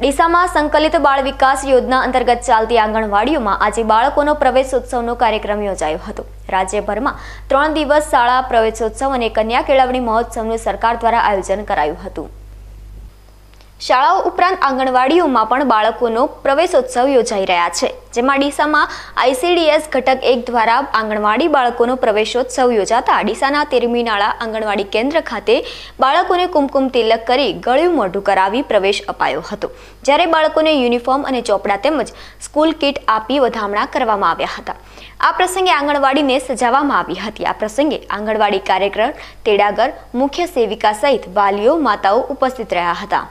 ડીસામાં સંકલિત બાળ વિકાસ યોજના અંતર્ગત ચાલતી આંગણવાડીઓમાં આજે બાળકોનો પ્રવેશોત્સવનો કાર્યક્રમ યોજાયો હતો રાજ્યભરમાં ત્રણ દિવસ શાળા પ્રવેશોત્સવ અને કન્યા કેળવણી મહોત્સવનું સરકાર દ્વારા આયોજન કરાયું હતું શાળાઓ ઉપરાંત આંગણવાડીઓમાં પણ બાળકોનો પ્રવેશોત્સવ યોજાઈ રહ્યા છે જેમાં ડીસામાં આઈસીડીએસ ઘટક એક દ્વારા આંગણવાડી બાળકોનો પ્રવેશોત્સવ યોજાતા ડીસાના તેરમીનાળા આંગણવાડી કેન્દ્ર ખાતે બાળકોને કુમકુમ તિલક કરી ગળ્યું મોઢું કરાવી પ્રવેશ અપાયો હતો જ્યારે બાળકોને યુનિફોર્મ અને ચોપડા તેમજ સ્કૂલ કિટ આપી વધામણા કરવામાં આવ્યા હતા આ પ્રસંગે આંગણવાડીને સજાવવામાં આવી હતી આ પ્રસંગે આંગણવાડી કાર્યક્રમ તેડાગર મુખ્ય સેવિકા સહિત વાલીઓ માતાઓ ઉપસ્થિત રહ્યા હતા